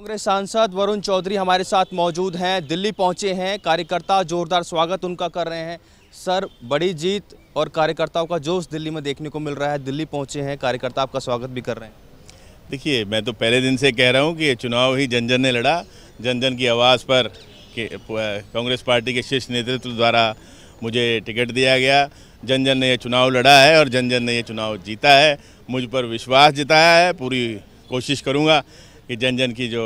कांग्रेस सांसद वरुण चौधरी हमारे साथ मौजूद हैं दिल्ली पहुंचे हैं कार्यकर्ता जोरदार स्वागत उनका कर रहे हैं सर बड़ी जीत और कार्यकर्ताओं का जोश दिल्ली में देखने को मिल रहा है दिल्ली पहुंचे हैं कार्यकर्ता आपका स्वागत भी कर रहे हैं देखिए मैं तो पहले दिन से कह रहा हूँ कि ये चुनाव ही जन जन ने लड़ा जन जन की आवाज़ पर कांग्रेस पार्टी के शीर्ष नेतृत्व द्वारा मुझे टिकट दिया गया जन जन ने यह चुनाव लड़ा है और जन जन ने यह चुनाव जीता है मुझ पर विश्वास जिताया है पूरी कोशिश करूँगा कि जन जन की जो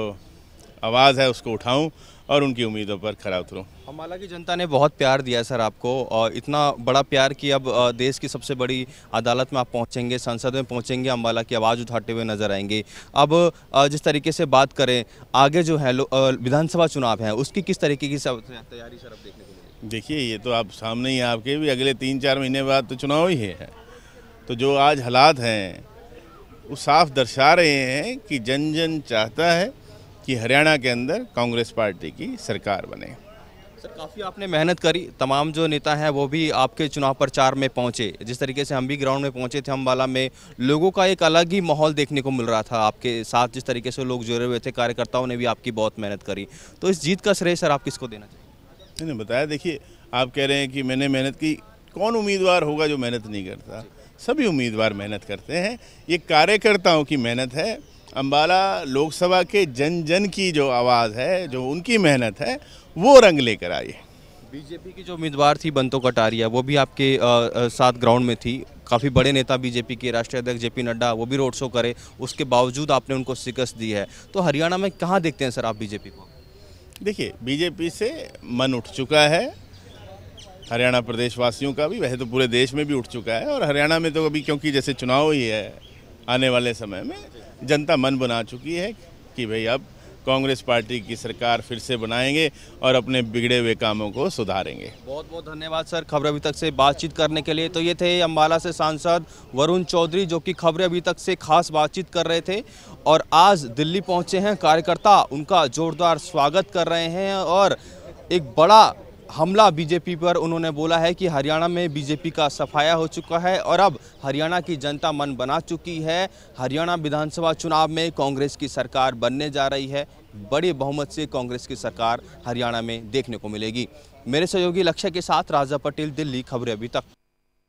आवाज़ है उसको उठाऊँ और उनकी उम्मीदों पर खरा उतरूँ अम्बाला की जनता ने बहुत प्यार दिया है सर आपको और इतना बड़ा प्यार कि अब देश की सबसे बड़ी अदालत में आप पहुंचेंगे संसद में पहुंचेंगे अम्बाला की आवाज़ उठाते हुए नज़र आएंगे अब जिस तरीके से बात करें आगे जो है विधानसभा चुनाव है उसकी किस तरीके की तैयारी सर आप देखने को देखिए ये तो आप सामने ही आपके भी अगले तीन चार महीने बाद तो चुनाव ही है तो जो आज हालात हैं वो साफ दर्शा रहे हैं कि जन जन चाहता है कि हरियाणा के अंदर कांग्रेस पार्टी की सरकार बने सर काफ़ी आपने मेहनत करी तमाम जो नेता हैं वो भी आपके चुनाव प्रचार में पहुंचे जिस तरीके से हम भी ग्राउंड में पहुंचे थे अम्बाला में लोगों का एक अलग ही माहौल देखने को मिल रहा था आपके साथ जिस तरीके से लोग जुड़े हुए थे कार्यकर्ताओं ने भी आपकी बहुत मेहनत करी तो इस जीत का श्रेय सर आप किसको देना चाहिए नहीं बताया देखिए आप कह रहे हैं कि मैंने मेहनत की कौन उम्मीदवार होगा जो मेहनत नहीं करता सभी उम्मीदवार मेहनत करते हैं ये कार्यकर्ताओं की मेहनत है अम्बाला लोकसभा के जन जन की जो आवाज़ है जो उनकी मेहनत है वो रंग लेकर आई है बीजेपी की जो उम्मीदवार थी बंतो कटारिया वो भी आपके आ, आ, साथ ग्राउंड में थी काफ़ी बड़े नेता बीजेपी के राष्ट्रीय अध्यक्ष जे पी नड्डा वो भी रोड शो करे उसके बावजूद आपने उनको शिकस्त दी है तो हरियाणा में कहाँ देखते हैं सर आप बीजेपी को देखिए बीजेपी से मन उठ चुका है हरियाणा प्रदेशवासियों का भी वह तो पूरे देश में भी उठ चुका है और हरियाणा में तो अभी क्योंकि जैसे चुनाव ही है आने वाले समय में जनता मन बना चुकी है कि भाई अब कांग्रेस पार्टी की सरकार फिर से बनाएंगे और अपने बिगड़े हुए कामों को सुधारेंगे बहुत बहुत धन्यवाद सर खबरें अभी तक से बातचीत करने के लिए तो ये थे अम्बाला से सांसद वरुण चौधरी जो कि खबरें अभी तक से खास बातचीत कर रहे थे और आज दिल्ली पहुंचे हैं कार्यकर्ता उनका जोरदार स्वागत कर रहे हैं और एक बड़ा हमला बीजेपी पर उन्होंने बोला है कि हरियाणा में बीजेपी का सफाया हो चुका है और अब हरियाणा की जनता मन बना चुकी है हरियाणा विधानसभा चुनाव में कांग्रेस की सरकार बनने जा रही है बड़े बहुमत से कांग्रेस की सरकार हरियाणा में देखने को मिलेगी मेरे सहयोगी लक्ष्य के साथ राजा पटेल दिल्ली खबरें अभी तक